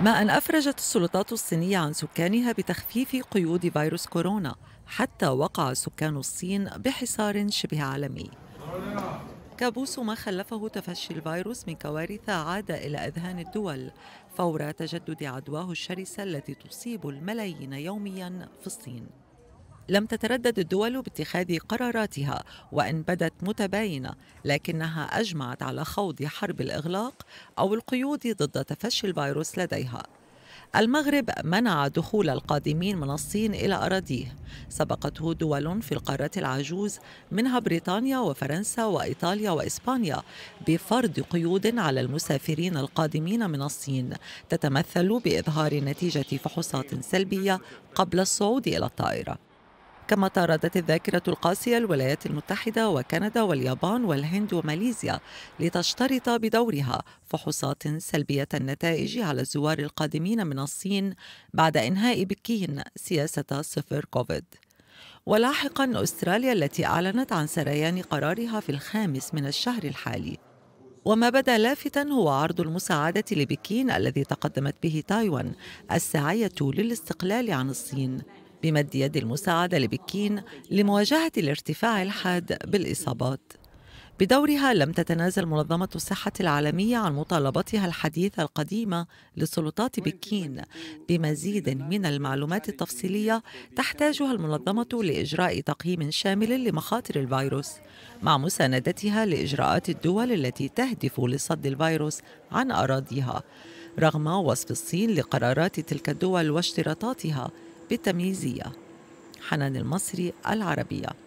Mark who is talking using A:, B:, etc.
A: ما أن أفرجت السلطات الصينية عن سكانها بتخفيف قيود فيروس كورونا حتى وقع سكان الصين بحصار شبه عالمي كابوس ما خلفه تفشي الفيروس من كوارث عاد إلى أذهان الدول فور تجدد عدواه الشرسة التي تصيب الملايين يوميا في الصين لم تتردد الدول باتخاذ قراراتها وان بدت متباينه لكنها اجمعت على خوض حرب الاغلاق او القيود ضد تفشي الفيروس لديها المغرب منع دخول القادمين من الصين الى اراضيه سبقته دول في القاره العجوز منها بريطانيا وفرنسا وايطاليا واسبانيا بفرض قيود على المسافرين القادمين من الصين تتمثل باظهار نتيجه فحوصات سلبيه قبل الصعود الى الطائره كما طاردت الذاكرة القاسية الولايات المتحدة وكندا واليابان والهند وماليزيا لتشترط بدورها فحوصات سلبية النتائج على الزوار القادمين من الصين بعد إنهاء بكين سياسة صفر كوفيد ولاحقا أستراليا التي أعلنت عن سريان قرارها في الخامس من الشهر الحالي وما بدا لافتا هو عرض المساعدة لبكين الذي تقدمت به تايوان الساعية للاستقلال عن الصين بمد يد المساعدة لبكين لمواجهة الارتفاع الحاد بالإصابات بدورها لم تتنازل منظمة الصحة العالمية عن مطالبتها الحديثة القديمة لسلطات بكين بمزيد من المعلومات التفصيلية تحتاجها المنظمة لإجراء تقييم شامل لمخاطر الفيروس مع مساندتها لإجراءات الدول التي تهدف لصد الفيروس عن أراضيها رغم وصف الصين لقرارات تلك الدول واشتراطاتها بتمييزية حنان المصري العربية